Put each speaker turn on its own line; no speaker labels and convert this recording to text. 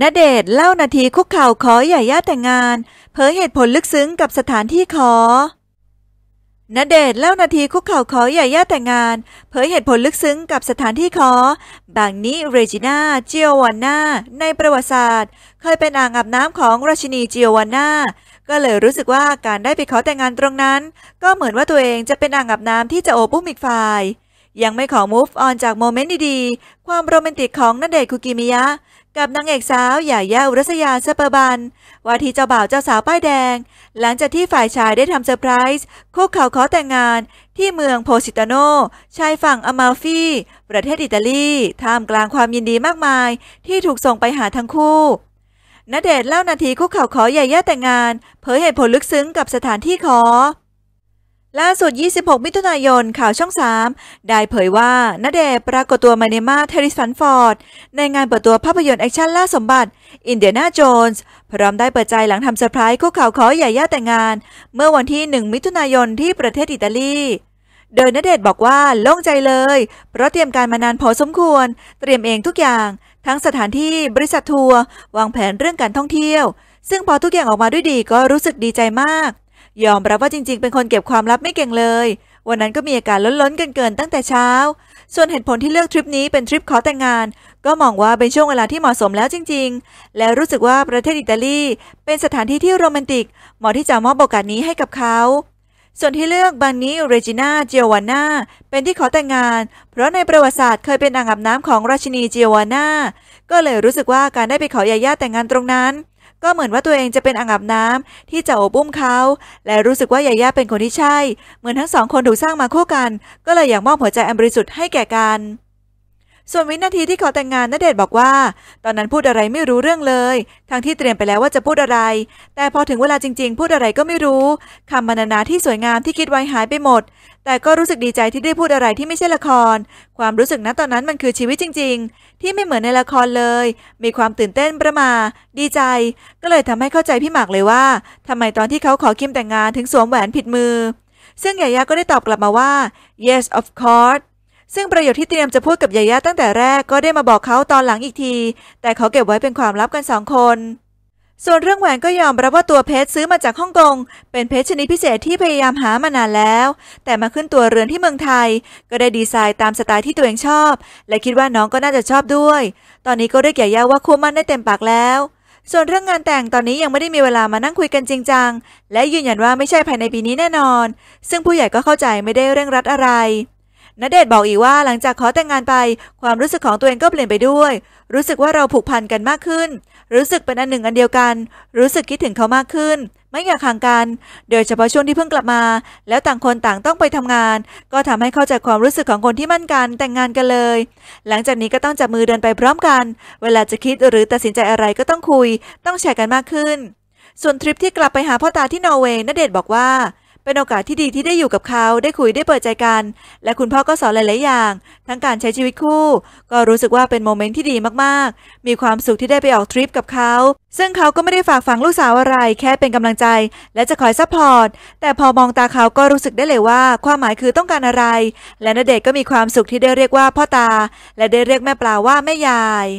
ณเดชเล่านาทีคุกเข่าขอใหญ่าย่าแต่งงาน เผยเหตุผลลึกซึ้งกับสถานที่ขอณเดชเล่านาทีคุกเข่าขอใหญ่าย่าแต่งงาน เผยเหตุผลลึกซึ้งกับสถานที่ขอ บางนี้เรจิน่าเจียววาน่าในประวัติศาสตร์ เคยเป็นอ่างอาบน้ำของราชินีเจียววาน่าก็เลยรู้สึกว่าการได้ไปขอแต่งงานตรงนั้น ก็เหมือนว่าตัวเองจะเป็นอ่างอาบน้ำที่จะโอบอุ้มอีกฝ่ายยังไม่ขอ move on จากโมเมนต์ดีๆความโรแมนติกของณเดชคุกิมิยะกับนางเอกสาวหย่าย่วรัสยาเซเปอร์บันว่าที่เจ้าบ่าวเจ้าสาวป้ายแดง หลังจากที่ฝ่ายชายได้ทำเซอร์ไพรส์คุกเข่าขอแต่งงานที่เมืองโพซิตาโนชายฝั่งอมาลฟีประเทศอิตาลีท่ามกลางความยินดีมากมาย ที่ถูกส่งไปหาทั้งคู่ณเดชเล่านาทีคุกเข่าขอใหญ่แย่าแต่งงาน เผยเหตุผลลึกซึ้งกับสถานที่ขอล่าสุด 26 มิถุนายน ข่าวช่อง 3 ได้เผยว่านาเดปรากฏตัวมาในมาเทริสันฟอร์ด ในงานเปิดตัวภาพยนตร์แอคชั่นล่าสมบัติอินเดียนาโจนส์พร้อมได้เปิดใจหลังทำเซอร์ไพรส์คู่ข่าวขอหย่าย่าแต่งงาน เมื่อวันที่ 1 มิถุนายนที่ประเทศอิตาลี โดยนเดชบอกว่าโล่งใจเลย เพราะเตรียมการมานานพอสมควร เตรียมเองทุกอย่าง ทั้งสถานที่บริษัททัวร์วางแผนเรื่องการท่องเที่ยว ซึ่งพอทุกอย่างออกมาด้วยดีก็รู้สึกดีใจมากยอมรับ ว่าจริง ๆ เป็นคนเก็บความ ลับไม่เก่งเลย วันนั้นก็มีอาการล้นๆกัน เกินตั้งแต่เช้า ส่วนเหตุผลที่เลือกทริปนี้เป็น ทริปขอแต่ง งาน ก็มองว่าเป็นช่วงเวลา ที่เหมาะสมแล้วจริง ๆ แล้วรู้สึกว่าประเทศอิตาลีเป็นสถานที่ที่โรแมนติก เหมาะที่จะมอบโอกาสนี้ให้กับเขาส่วนที่เลือกบันนี้เรจิน่าเจียวาน่าเป็นที่ขอแต่งงาน เพราะในประวัติศาสตร์เคยเป็นอ่างอาบน้ำของราชินีเจียวาน่าก็เลยรู้สึกว่าการได้ไปขอยาย่าแต่งงานตรงนั้น ก็เหมือนว่าตัวเองจะเป็นอ่างอาบน้ำที่จะอบุ้มเขา และรู้สึกว่ายาย่าเป็นคนที่ใช่ เหมือนทั้งสองคนถูกสร้างมาคู่กันก็เลยอยากมอบหัวใจอันบริสุทธิ์ให้แก่กันส่วนวินาทีที่ขอแต่งงานณเดชบอกว่า ตอนนั้นพูดอะไรไม่รู้เรื่องเลยทั้งที่เตรียมไปแล้วว่าจะพูดอะไร แต่พอถึงเวลาจริงๆ พูดอะไรก็ไม่รู้คำบรรณาที่สวยงามที่คิดไว้หายไปหมด แต่ก็รู้สึกดีใจที่ได้พูดอะไรที่ไม่ใช่ละคร ความรู้สึกนั้นตอนนั้นมันคือชีวิตจริงๆ ที่ไม่เหมือนในละครเลย มีความตื่นเต้นประมา ดีใจ ก็เลยทำให้เข้าใจพี่หมากเลยว่า ทำไมตอนที่เขาขอคิมแต่งงานถึงสวมแหวนผิดมือ ซึ่งยายาก็ได้ตอบกลับมาว่า yes of course ซึ่งประโยชน์ที่เตรียมจะพูดกับยายาตั้งแต่แรกก็ได้มาบอกเขาตอนหลังอีกที แต่เขาเก็บไว้เป็นความลับกันสองคน ส่วนเรื่องแหวนก็ยอมรับว่าตัวเพชรซื้อมาจากฮ่องกง เป็นเพชรชนิดพิเศษที่พยายามหามานานแล้ว แต่มาขึ้นตัวเรือนที่เมืองไทย ก็ได้ดีไซน์ตามสไตล์ที่ตัวเองชอบ และคิดว่าน้องก็น่าจะชอบด้วย ตอนนี้ก็เรียกยายาว่าคู่มั่นได้เต็มปากแล้ว ส่วนเรื่องงานแต่งตอนนี้ยังไม่ได้มีเวลามานั่งคุยกันจริงจังและยืนยันว่าไม่ใช่ภายในปีนี้แน่นอน ซึ่งผู้ใหญ่ก็เข้าใจไม่ได้เร่งรัดอะไรณเดชบอกอีกว่าหลังจากขอแต่งงานไป ความรู้สึกของตัวเองก็เปลี่ยนไปด้วย รู้สึกว่าเราผูกพัน กันมากขึ้น รู้สึกเป็นอันหนึ่งอันเดียวกัน รู้สึกคิดถึงเขามากขึ้น ไม่อยากห่างกัน โดยเฉพาะช่วงที่เพิ่งกลับมา แล้วต่างคนต่างต้องไปทำงาน ก็ทำให้เข้าใจความรู้สึกของคนที่มั่นกันแต่งงานกันเลย หลังจากนี้ก็ต้องจับมือเดินไปพร้อมกัน เวลาจะคิดหรือตัดสินใจอะไรก็ต้องคุย ต้องแชร์กันมากขึ้น ส่วนทริปที่กลับไปหาพ่อตาที่นอร์เวย์ณเดชบอกว่าเป็นโอกาสที่ดีที่ได้อยู่กับเขา ได้คุยได้เปิดใจกัน และคุณพ่อก็สอนหลายๆ อย่าง ทั้งการใช้ชีวิตคู่ ก็รู้สึกว่าเป็นโมเมนต์ที่ดีมากๆ มีความสุขที่ได้ไปออกทริปกับเขา ซึ่งเขาก็ไม่ได้ฝากฝังลูกสาวอะไร แค่เป็นกำลังใจ และจะคอยซัพพอร์ต แต่พอมองตาเขาก็รู้สึกได้เลยว่า ความหมายคือต้องการอะไร และนเดชก็มีความสุขที่ได้เรียกว่าพ่อตา และได้เรียกแม่ปลาว่าแม่ยาย